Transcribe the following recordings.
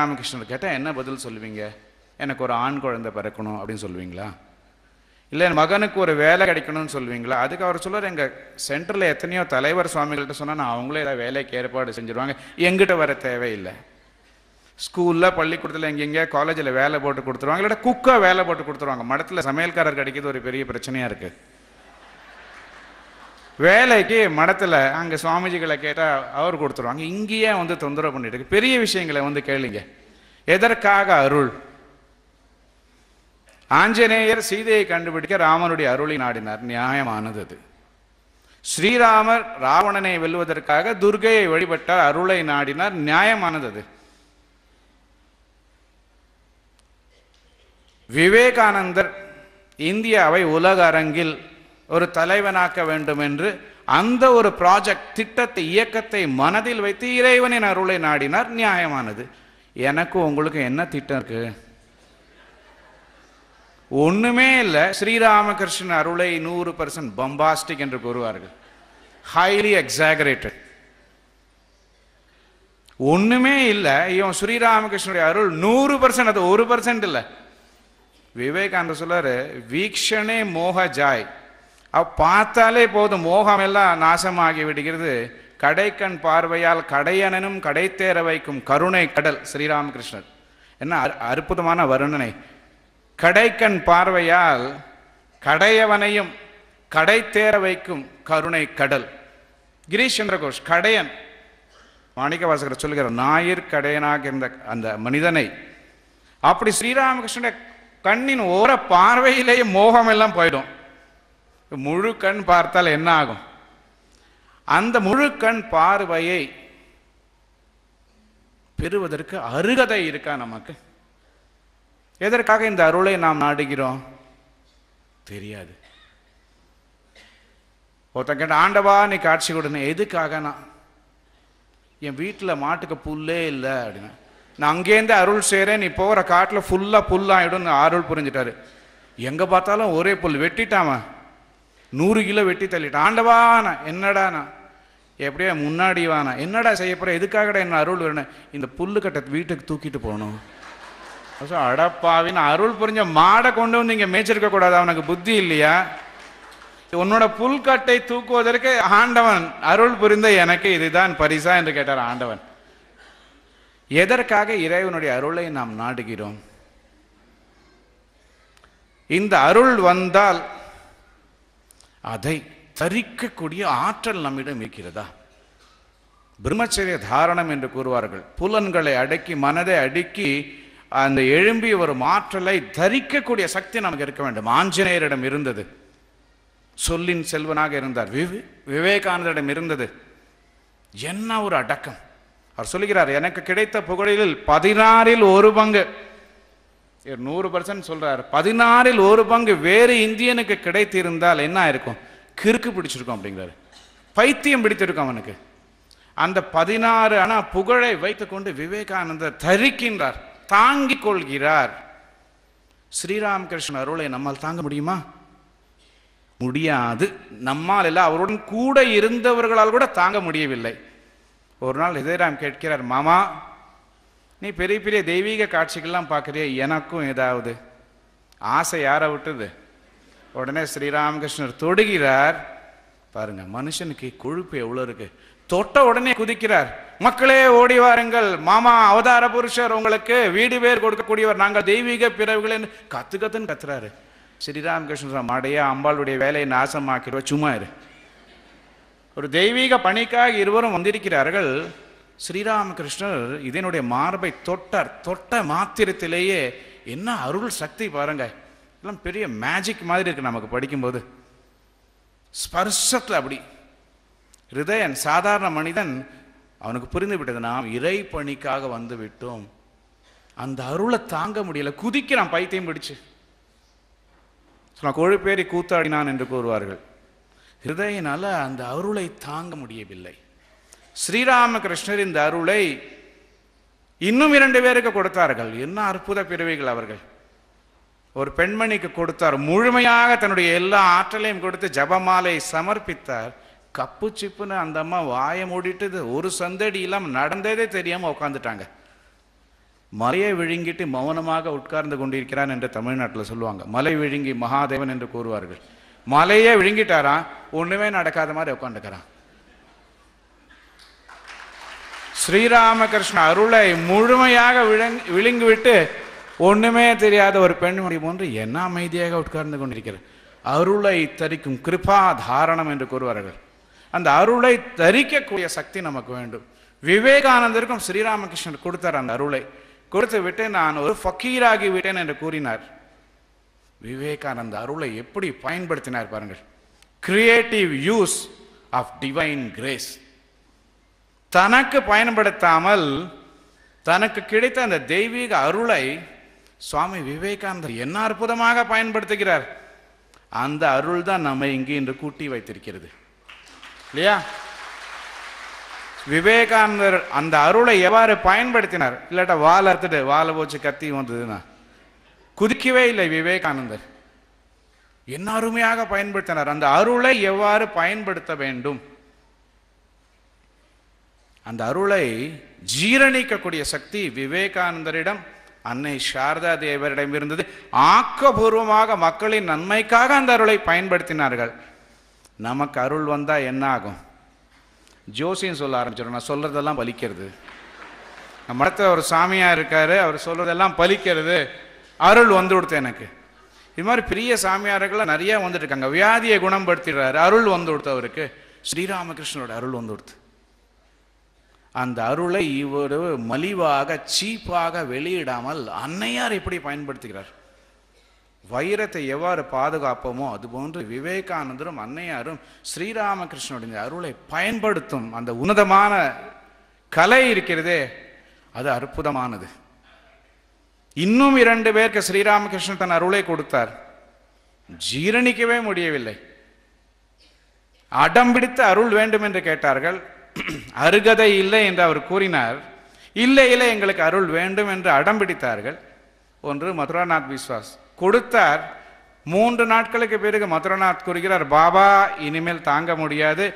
ராமகிருஷ்ணர் கேட்டால் என்ன பதில் சொல்லுவீங்க எனக்கு ஒரு ஆண் குழந்தை பிறக்கணும் அப்படின்னு சொல்லுவீங்களா இல்லை என் மகனுக்கு ஒரு வேலை கிடைக்கணும்னு சொல்லுவீங்களா அதுக்கு அவர் சொல்லுவார் எங்கள் சென்டரில் எத்தனையோ தலைவர் சுவாமிகள்கிட்ட சொன்னால் நான் அவங்களே ஏதாவது வேலைக்கு ஏற்பாடு செஞ்சுருவாங்க எங்கிட்ட வர தேவையில்லை ஸ்கூலில் பள்ளிக்கூடத்தில் எங்கெங்கே காலேஜில் வேலை போட்டு கொடுத்துருவாங்க இல்லை குக்காக வேலை போட்டு கொடுத்துருவாங்க மடத்தில் சமையல்காரர் கிடைக்கிறது ஒரு பெரிய பிரச்சனையாக இருக்குது வேலைக்கு மடத்தில் அங்கே சுவாமிஜிகளை கேட்டால் அவர் கொடுத்துருவாங்க இங்கேயே வந்து தொந்தரவு பண்ணிட்டு இருக்கு பெரிய விஷயங்களை வந்து கேளுங்க எதற்காக அருள் ஆஞ்சநேயர் சீதையை கண்டுபிடிக்க ராமனுடைய அருளை நாடினார் நியாயமானது அது ஸ்ரீராமர் ராவணனை வெல்வதற்காக துர்கையை வழிபட்டார் அருளை நாடினார் நியாயமானது அது விவேகானந்தர் இந்தியாவை உலக அரங்கில் ஒரு தலைவனாக்க வேண்டும் என்று அந்த ஒரு ப்ராஜெக்ட் திட்டத்தை இயக்கத்தை மனதில் வைத்து இறைவனின் அருளை நாடினார் நியாயமானது எனக்கும் உங்களுக்கு என்ன திட்டம் இருக்கு ஒன்றுமே இல்லை ஸ்ரீராமகிருஷ்ணன் அருளை நூறு பர்சன்ட் பம்பாஸ்டிக் என்று கூறுவார்கள் ஹைலி எக்ஸாகரேட்டட் ஒன்றுமே இல்லை இவன் ஸ்ரீராமகிருஷ்ணனுடைய அருள் நூறு பர்சன்ட் அது ஒரு பர்சன்ட் இல்லை விவேகானந்த சொல்லார் வீக்ஷனே மோக ஜாய் பார்த்தாலே போதும் மோகம் எல்லாம் நாசமாகி விடுகிறது கடைக்கண் பார்வையால் கடையனனும் கடைத்தேர வைக்கும் கருணை கடல் ஸ்ரீராமகிருஷ்ணர் என்ன அற்புதமான வருணனை கடைக்கண் பார்வையால் கடையவனையும் கடைத்தேர வைக்கும் கருணை கடல் கிரீஷ் சந்திரகோஷ் கடையன் வாசகர் சொல்லுகிறார் ஞாயிற் கடையனாக இருந்த அந்த மனிதனை அப்படி ஸ்ரீராமகிருஷ்ணனுடைய கண்ணின் ஓர பார்வையிலேயே மோகம் எல்லாம் போயிடும் முழு கண் பார்த்தால் என்ன ஆகும் அந்த முழு கண் பார்வையை பெறுவதற்கு அருகதை இருக்கா நமக்கு எதற்காக இந்த அருளை நாம் நாடுகிறோம் தெரியாது ஒருத்தன் கேட்ட ஆண்டவா நீ காட்சி கொடுன எதுக்காக நான் என் வீட்டில் மாட்டுக்கு புல்லே இல்லை அப்படின்னு நான் அங்கேருந்து அருள் செய்கிறேன் நீ போகிற காட்டில் ஃபுல்லாக புல்லாகிடும் அருள் புரிஞ்சிட்டாரு எங்கே பார்த்தாலும் ஒரே புல் வெட்டிட்டாமா நூறு கிலோ வெட்டி தள்ளிட்டான் ஆண்டவானா என்னடானா எப்படியா முன்னாடி வானா என்னடா செய்ய போகிற எதுக்காகடா என்ன அருள் வேணும் இந்த புல்லு கட்டை வீட்டுக்கு தூக்கிட்டு போகணும் அடப்பாவின் அடப்பாவின்னு அருள் புரிஞ்ச மாடை கொண்டு வந்து இங்கே மேய்ச்சிருக்க கூடாது அவனுக்கு புத்தி இல்லையா உன்னோட புல்கட்டை தூக்குவதற்கு ஆண்டவன் அருள் புரிந்த எனக்கு இதுதான் பரிசா என்று கேட்டார் ஆண்டவன் எதற்காக இறைவனுடைய அருளை நாம் நாடுகிறோம் இந்த அருள் வந்தால் அதை தரிக்கக்கூடிய ஆற்றல் நம்மிடம் இருக்கிறதா பிரம்மச்சரிய தாரணம் என்று கூறுவார்கள் புலன்களை அடக்கி மனதை அடுக்கி அந்த எழும்பி ஒரு ஆற்றலை தரிக்கக்கூடிய சக்தி நமக்கு இருக்க வேண்டும் ஆஞ்சநேயரிடம் இருந்தது சொல்லின் செல்வனாக இருந்தார் விவே விவேகானந்தரிடம் இருந்தது என்ன ஒரு அடக்கம் அவர் சொல்லுகிறார் எனக்கு கிடைத்த புகழில் பதினாறில் ஒரு பங்கு நூறு பர்சன்ட் சொல்றாரு பதினாறில் ஒரு பங்கு வேறு இந்தியனுக்கு கிடைத்திருந்தால் என்ன ஆயிருக்கும் கிறுக்கு பிடிச்சிருக்கும் அப்படிங்கிறாரு பைத்தியம் பிடித்திருக்கும் அவனுக்கு அந்த பதினாறு ஆனால் புகழை வைத்துக்கொண்டு விவேகானந்தர் தரிக்கின்றார் தாங்கிக் கொள்கிறார் ஸ்ரீராமகிருஷ்ண அருளை நம்மால் தாங்க முடியுமா முடியாது நம்மால் இல்லை அவருடன் கூட இருந்தவர்களால் கூட தாங்க முடியவில்லை ஒரு நாள் இதயராம் கேட்கிறார் மாமா நீ பெரிய பெரிய தெய்வீக காட்சிகள்லாம் பார்க்குறிய எனக்கும் ஏதாவது ஆசை யாரை விட்டுது உடனே ஸ்ரீராமகிருஷ்ணர் தொடுகிறார் பாருங்க மனுஷனுக்கு கொழுப்பு எவ்வளோ இருக்கு தொட்ட உடனே குதிக்கிறார் மக்களே ஓடி வாருங்கள் மாமா அவதார புருஷர் உங்களுக்கு வீடு பேர் கொடுக்கக்கூடியவர் நாங்கள் தெய்வீக பிறவுகள் என்று கத்து கத்துன்னு கத்துறாரு ஸ்ரீராமகிருஷ்ணர் மடையா அம்பாளுடைய வேலையை நாசமாக்கிடுவா சும்மா இரு ஒரு தெய்வீக பணிக்காக இருவரும் வந்திருக்கிறார்கள் ஸ்ரீராமகிருஷ்ணர் இதனுடைய மார்பை தொட்டார் தொட்ட மாத்திரத்திலேயே என்ன அருள் சக்தி பாருங்க எல்லாம் பெரிய மேஜிக் மாதிரி இருக்குது நமக்கு படிக்கும்போது ஸ்பர்சத்தில் அப்படி ஹிருதயன் சாதாரண மனிதன் அவனுக்கு புரிந்து விட்டது நாம் இறை பணிக்காக வந்து விட்டோம் அந்த அருளை தாங்க முடியல குதிக்க நான் பைத்தியம் பிடிச்சு கொழு பேரி கூத்தாடினான் என்று கூறுவார்கள் ஹிருதயினால் அந்த அருளை தாங்க முடியவில்லை ஸ்ரீராமகிருஷ்ணரின் அருளை இன்னும் இரண்டு பேருக்கு கொடுத்தார்கள் என்ன அற்புத பிறவிகள் அவர்கள் ஒரு பெண்மணிக்கு கொடுத்தார் முழுமையாக தன்னுடைய எல்லா ஆற்றலையும் கொடுத்து ஜபமாலை சமர்ப்பித்தார் கப்பு சிப்புன்னு அந்த அம்மா வாயை மூடிட்டு ஒரு சந்தடி இல்லாமல் நடந்ததே தெரியாமல் உட்காந்துட்டாங்க மலையை விழுங்கிட்டு மௌனமாக உட்கார்ந்து கொண்டிருக்கிறான் என்று தமிழ்நாட்டில் சொல்லுவாங்க மலை விழுங்கி மகாதேவன் என்று கூறுவார்கள் மலையே விழுங்கிட்டாரான் ஒன்றுமே நடக்காத மாதிரி உட்காந்துக்கிறான் ஸ்ரீராமகிருஷ்ண அருளை முழுமையாக விழுங்கி விழுங்கிவிட்டு ஒன்றுமே தெரியாத ஒரு பெண் பெண்மணி போன்று என்ன அமைதியாக உட்கார்ந்து கொண்டிருக்கிறார் அருளை தரிக்கும் கிருபா தாரணம் என்று கூறுவார்கள் அந்த அருளை தரிக்கக்கூடிய சக்தி நமக்கு வேண்டும் விவேகானந்தருக்கும் ஸ்ரீராமகிருஷ்ணர் கொடுத்தார் அந்த அருளை கொடுத்து விட்டு நான் ஒரு ஃபக்கீராகி விட்டேன் என்று கூறினார் விவேகானந்த அருளை எப்படி பயன்படுத்தினார் பாருங்கள் creative use of divine grace தனக்கு பயன்படுத்தாமல் தனக்கு கிடைத்த அந்த தெய்வீக அருளை சுவாமி விவேகானந்தர் என்ன அற்புதமாக பயன்படுத்துகிறார் அந்த அருள் தான் நம்மை இங்கே இன்று கூட்டி வைத்திருக்கிறது இல்லையா விவேகானந்தர் அந்த அருளை எவ்வாறு பயன்படுத்தினார் இல்லாட்டா வாழ அறுத்துட்டு வாழை போச்சு கத்தி வந்ததுன்னா குதிக்கவே இல்லை விவேகானந்தர் என்ன அருமையாக பயன்படுத்தினார் அந்த அருளை எவ்வாறு பயன்படுத்த வேண்டும் அந்த அருளை ஜீரணிக்கக்கூடிய சக்தி விவேகானந்தரிடம் அன்னை சாரதா தேவரிடம் இருந்தது ஆக்கபூர்வமாக மக்களின் நன்மைக்காக அந்த அருளை பயன்படுத்தினார்கள் நமக்கு அருள் வந்தால் என்ன ஆகும் ஜோசியம் சொல்ல ஆரம்பிச்சிடும் நான் சொல்கிறதெல்லாம் பலிக்கிறது மடத்தில் ஒரு சாமியாக இருக்கார் அவர் சொல்கிறதெல்லாம் பலிக்கிறது அருள் வந்து கொடுத்து எனக்கு இது மாதிரி பெரிய சாமியார்கள்லாம் நிறையா வந்துட்டு இருக்காங்க வியாதியை குணப்படுத்திடுறாரு அருள் வந்து கொடுத்த அவருக்கு ஸ்ரீராமகிருஷ்ணனோட அருள் வந்து கொடுத்து அந்த அருளை இவர் மலிவாக சீப்பாக வெளியிடாமல் அன்னையார் இப்படி பயன்படுத்துகிறார் வைரத்தை எவ்வாறு பாதுகாப்போமோ அதுபோன்று விவேகானந்தரும் அன்னையாரும் ஸ்ரீராமகிருஷ்ணனுடைய அருளை பயன்படுத்தும் அந்த உன்னதமான கலை இருக்கிறதே அது அற்புதமானது இன்னும் இரண்டு பேருக்கு ஸ்ரீராமகிருஷ்ணன் தன் அருளை கொடுத்தார் ஜீரணிக்கவே முடியவில்லை அடம்பிடித்த அருள் வேண்டும் என்று கேட்டார்கள் அருகதை இல்லை என்று அவர் கூறினார் இல்லை இல்லை எங்களுக்கு அருள் வேண்டும் என்று அடம் பிடித்தார்கள் ஒன்று மதுராநாத் விஸ்வாஸ் கொடுத்தார் மூன்று நாட்களுக்கு பிறகு மதுராநாத் கூறுகிறார் பாபா இனிமேல் தாங்க முடியாது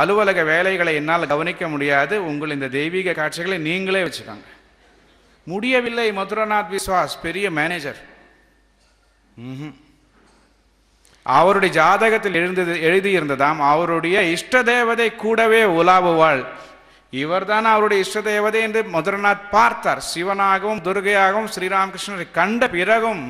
அலுவலக வேலைகளை என்னால் கவனிக்க முடியாது உங்கள் இந்த தெய்வீக காட்சிகளை நீங்களே வச்சுக்கோங்க முடியவில்லை மதுராநாத் விஸ்வாஸ் பெரிய மேனேஜர் ம் அவருடைய ஜாதகத்தில் எழுந்தது எழுதியிருந்ததாம் அவருடைய இஷ்ட தேவதை கூடவே உலாவுவாள் இவர்தான் அவருடைய இஷ்ட தேவதை என்று மதுரநாத் பார்த்தார் சிவனாகவும் துர்கையாகவும் ஸ்ரீராமகிருஷ்ணரை கண்ட பிறகும்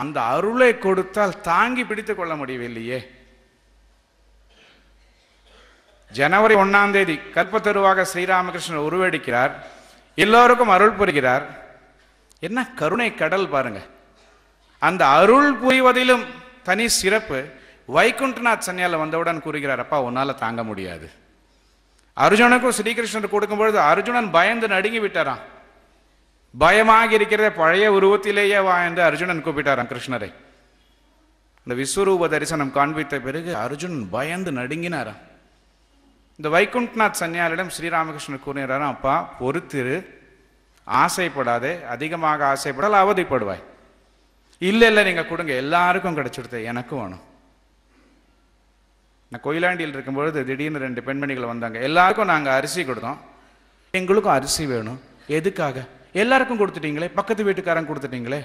அந்த அருளை கொடுத்தால் தாங்கி பிடித்துக் கொள்ள முடியவில்லையே ஜனவரி ஒன்னாம் தேதி கற்பத்தருவாக ஸ்ரீராமகிருஷ்ணர் உருவெடுக்கிறார் எல்லோருக்கும் அருள் புரிகிறார் என்ன கருணை கடல் பாருங்க அந்த அருள் புரிவதிலும் தனி சிறப்பு வைகுண்டநாத் சன்னியால் வந்தவுடன் கூறுகிறார் அப்பா உன்னால் தாங்க முடியாது அர்ஜுனனுக்கும் ஸ்ரீகிருஷ்ணர் கொடுக்கும்பொழுது அர்ஜுனன் பயந்து நடுங்கி விட்டாராம் பயமாக இருக்கிறத பழைய உருவத்திலேயே வா என்று அர்ஜுனன் கூப்பிட்டாராம் கிருஷ்ணரை இந்த விஸ்வரூப தரிசனம் காண்பித்த பிறகு அர்ஜுனன் பயந்து நடுங்கினாராம் இந்த வைகுண்டநாத் சன்னியாலிடம் ஸ்ரீராமகிருஷ்ணன் கூறுகிறாராம் அப்பா பொறுத்திரு ஆசைப்படாதே அதிகமாக ஆசைப்படால் அவதிப்படுவாய் இல்லை இல்லை நீங்கள் கொடுங்க எல்லாருக்கும் கிடச்சிடுது எனக்கும் வேணும் நான் கொயிலாண்டியில் இருக்கும்பொழுது திடீர்னு ரெண்டு பெண்மணிகள் வந்தாங்க எல்லாருக்கும் நாங்கள் அரிசி கொடுத்தோம் எங்களுக்கும் அரிசி வேணும் எதுக்காக எல்லாருக்கும் கொடுத்துட்டீங்களே பக்கத்து வீட்டுக்காரங்க கொடுத்துட்டீங்களே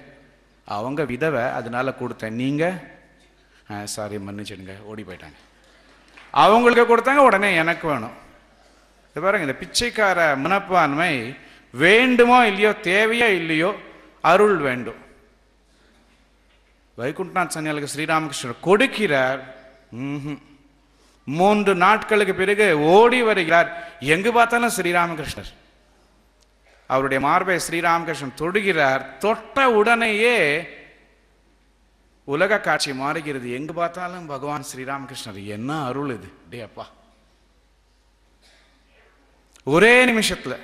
அவங்க விதவை அதனால கொடுத்தேன் நீங்கள் சாரி மன்னிச்சிடுங்க ஓடி போயிட்டாங்க அவங்களுக்கு கொடுத்தாங்க உடனே எனக்கு வேணும் இது பாருங்க இந்த பிச்சைக்கார மனப்பான்மை வேண்டுமோ இல்லையோ தேவையோ இல்லையோ அருள் வேண்டும் வைகுண்டநாத் சன்னியாலுக்கு ஸ்ரீராமகிருஷ்ணர் கொடுக்கிறார் மூன்று நாட்களுக்கு பிறகு ஓடி வருகிறார் எங்கு பார்த்தாலும் ஸ்ரீராமகிருஷ்ணர் அவருடைய மார்பை ஸ்ரீராமகிருஷ்ணன் தொடுகிறார் தொட்ட உடனேயே உலக காட்சி மாறுகிறது எங்கு பார்த்தாலும் பகவான் ஸ்ரீராமகிருஷ்ணர் என்ன அருள் இது அப்பா ஒரே நிமிஷத்தில்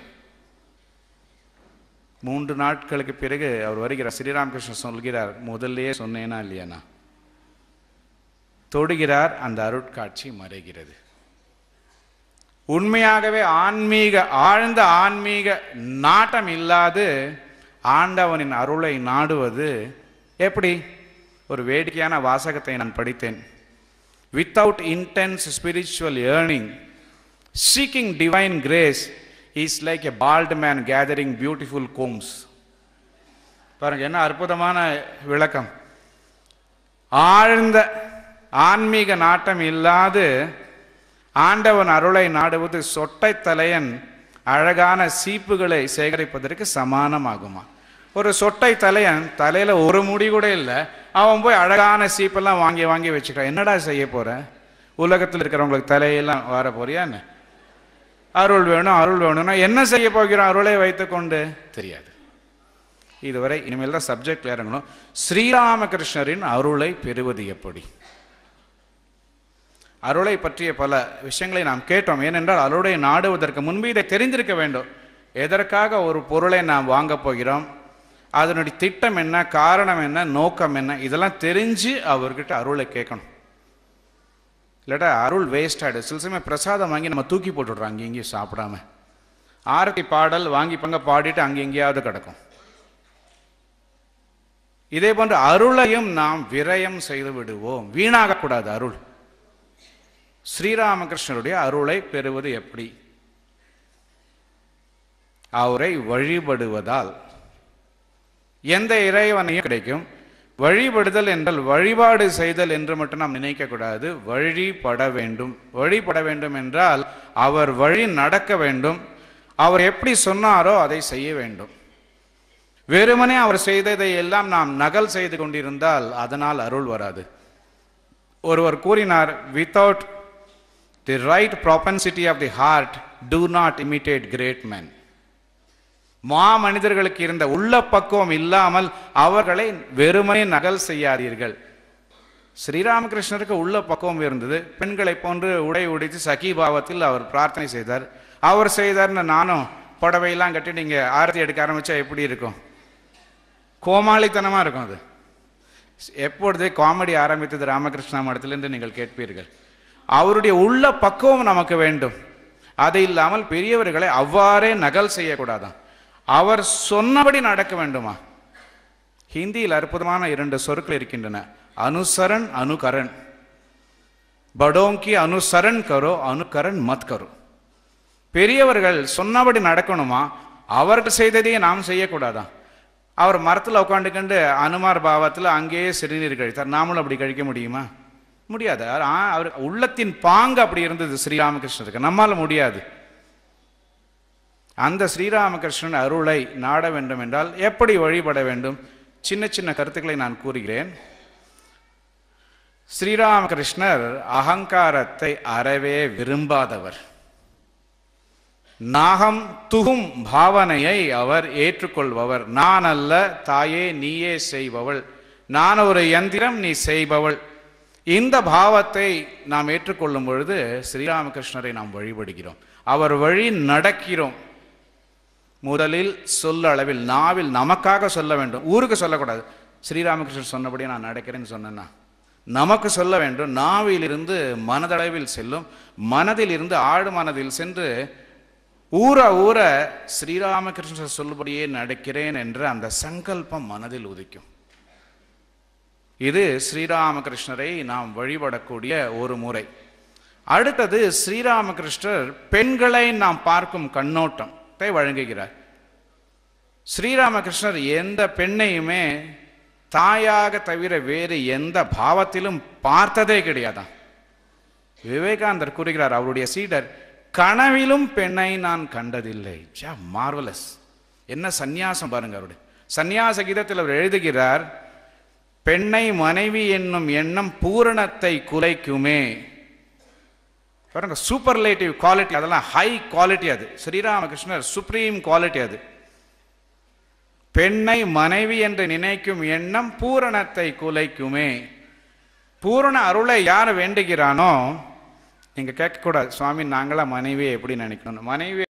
மூன்று நாட்களுக்கு பிறகு அவர் வருகிறார் ஸ்ரீராமகிருஷ்ணன் சொல்கிறார் முதல்லையே சொன்னேனா இல்லையானா தொடுகிறார் அந்த அருட்காட்சி மறைகிறது உண்மையாகவே ஆன்மீக ஆழ்ந்த ஆன்மீக நாட்டம் இல்லாது ஆண்டவனின் அருளை நாடுவது எப்படி ஒரு வேடிக்கையான வாசகத்தை நான் படித்தேன் without intense spiritual yearning seeking divine grace is like a bald man gathering beautiful combs பாருங்கள் என்ன அற்புதமான விளக்கம் ஆழ்ந்த ஆன்மீக நாட்டம் இல்லாது ஆண்டவன் அருளை நாடுவது சொட்டை தலையன் அழகான சீப்புகளை சேகரிப்பதற்கு சமானமாகுமா ஒரு சொட்டை தலையன் தலையில் ஒரு முடி கூட இல்லை அவன் போய் அழகான சீப்பெல்லாம் வாங்கி வாங்கி வச்சுக்கிறான் என்னடா செய்ய போகிற உலகத்தில் இருக்கிறவங்களுக்கு தலையெல்லாம் வர போறியான்னு அருள் வேணும் அருள் வேணும்னா என்ன செய்ய போகிறோம் அருளை கொண்டு தெரியாது இதுவரை இனிமேல் தான் சப்ஜெக்ட் இறங்கணும் ஸ்ரீராமகிருஷ்ணரின் அருளை பெறுவது எப்படி அருளை பற்றிய பல விஷயங்களை நாம் கேட்டோம் ஏனென்றால் அருளை நாடுவதற்கு முன்பு இதை தெரிந்திருக்க வேண்டும் எதற்காக ஒரு பொருளை நாம் வாங்கப் போகிறோம் அதனுடைய திட்டம் என்ன காரணம் என்ன நோக்கம் என்ன இதெல்லாம் தெரிஞ்சு அவர்கிட்ட அருளை கேட்கணும் இல்லாட்டா அருள் வேஸ்ட் ஆகிடும் சில சமயம் பிரசாதம் வாங்கி நம்ம தூக்கி போட்டுடுறோம் அங்கே இங்கேயும் சாப்பிடாம ஆரத்தி பாடல் வாங்கி பங்க பாடிட்டு அங்கே எங்கேயாவது கிடக்கும் இதே போன்ற அருளையும் நாம் விரயம் செய்து விடுவோம் வீணாகக்கூடாது அருள் ஸ்ரீராமகிருஷ்ணருடைய அருளை பெறுவது எப்படி அவரை வழிபடுவதால் எந்த இறைவனையும் கிடைக்கும் வழிபடுதல் என்றால் வழிபாடு செய்தல் என்று மட்டும் நாம் நினைக்கக்கூடாது வழிபட வேண்டும் வழிபட வேண்டும் என்றால் அவர் வழி நடக்க வேண்டும் அவர் எப்படி சொன்னாரோ அதை செய்ய வேண்டும் வெறுமனே அவர் செய்ததை எல்லாம் நாம் நகல் செய்து கொண்டிருந்தால் அதனால் அருள் வராது ஒருவர் கூறினார் without the right propensity of the heart do not imitate great man மா மனிதர்களுக்கு இருந்த உள்ள பக்குவம் இல்லாமல் அவர்களை வெறுமனே நகல் செய்யாதீர்கள் ஸ்ரீராமகிருஷ்ணருக்கு உள்ள பக்குவம் இருந்தது பெண்களை போன்று உடை உடைத்து சகிபாவத்தில் அவர் பிரார்த்தனை செய்தார் அவர் செய்தார்னு நானும் புடவையெல்லாம் கட்டி நீங்கள் ஆரத்தி எடுக்க ஆரம்பித்தா எப்படி இருக்கும் கோமாளித்தனமாக இருக்கும் அது எப்பொழுது காமெடி ஆரம்பித்தது ராமகிருஷ்ணா மடத்திலிருந்து நீங்கள் கேட்பீர்கள் அவருடைய உள்ள பக்குவம் நமக்கு வேண்டும் அது இல்லாமல் பெரியவர்களை அவ்வாறே நகல் செய்யக்கூடாதான் அவர் சொன்னபடி நடக்க வேண்டுமா ஹிந்தியில் அற்புதமான இரண்டு சொற்கள் இருக்கின்றன அனுசரன் அனுகரன் படோங்கி அனுசரன் கரோ அனுகரன் மத் கரோ பெரியவர்கள் சொன்னபடி நடக்கணுமா அவர்கள் செய்ததையே நாம் செய்யக்கூடாதா அவர் மரத்தில் உட்காந்துக்கிண்டு அனுமார் பாவத்தில் அங்கேயே சிறுநீர் கழித்தார் நாமளும் அப்படி கழிக்க முடியுமா முடியாது அவர் உள்ளத்தின் பாங்கு அப்படி இருந்தது ஸ்ரீராமகிருஷ்ணருக்கு நம்மால் முடியாது அந்த ஸ்ரீராமகிருஷ்ணன் அருளை நாட வேண்டும் என்றால் எப்படி வழிபட வேண்டும் சின்ன சின்ன கருத்துக்களை நான் கூறுகிறேன் ஸ்ரீராமகிருஷ்ணர் அகங்காரத்தை அறவே விரும்பாதவர் நாகம் துகும் பாவனையை அவர் ஏற்றுக்கொள்பவர் நான் அல்ல தாயே நீயே செய்பவள் நான் ஒரு எந்திரம் நீ செய்பவள் இந்த பாவத்தை நாம் ஏற்றுக்கொள்ளும் பொழுது ஸ்ரீராமகிருஷ்ணரை நாம் வழிபடுகிறோம் அவர் வழி நடக்கிறோம் முதலில் சொல்லளவில் நாவில் நமக்காக சொல்ல வேண்டும் ஊருக்கு சொல்லக்கூடாது ஸ்ரீராமகிருஷ்ணன் சொன்னபடி நான் நடக்கிறேன்னு சொன்னேன்னா நமக்கு சொல்ல வேண்டும் நாவிலிருந்து மனதளவில் செல்லும் மனதில் இருந்து ஆழ் மனதில் சென்று ஊற ஊற ஸ்ரீராமகிருஷ்ணர் சொல்லுபடியே நடக்கிறேன் என்று அந்த சங்கல்பம் மனதில் உதிக்கும் இது ஸ்ரீராமகிருஷ்ணரை நாம் வழிபடக்கூடிய ஒரு முறை அடுத்தது ஸ்ரீராமகிருஷ்ணர் பெண்களை நாம் பார்க்கும் கண்ணோட்டம் வரத்தை வழங்குகிறார் ஸ்ரீராமகிருஷ்ணர் எந்த பெண்ணையுமே தாயாக தவிர வேறு எந்த பாவத்திலும் பார்த்ததே கிடையாதான் விவேகானந்தர் கூறுகிறார் அவருடைய சீடர் கனவிலும் பெண்ணை நான் கண்டதில்லை மார்வலஸ் என்ன சந்நியாசம் பாருங்க அவருடைய சந்நியாச கீதத்தில் அவர் எழுதுகிறார் பெண்ணை மனைவி என்னும் எண்ணம் பூரணத்தை குலைக்குமே பாருங்க சூப்பர்லேட்டிவ் குவாலிட்டி அதெல்லாம் ஹை குவாலிட்டி அது ஸ்ரீராமகிருஷ்ணர் சுப்ரீம் குவாலிட்டி அது பெண்ணை மனைவி என்று நினைக்கும் எண்ணம் பூரணத்தை குலைக்குமே பூரண அருளை யார் வேண்டுகிறானோ நீங்கள் கேட்கக்கூடாது சுவாமி நாங்களாம் மனைவியை எப்படி நினைக்கணும் மனைவி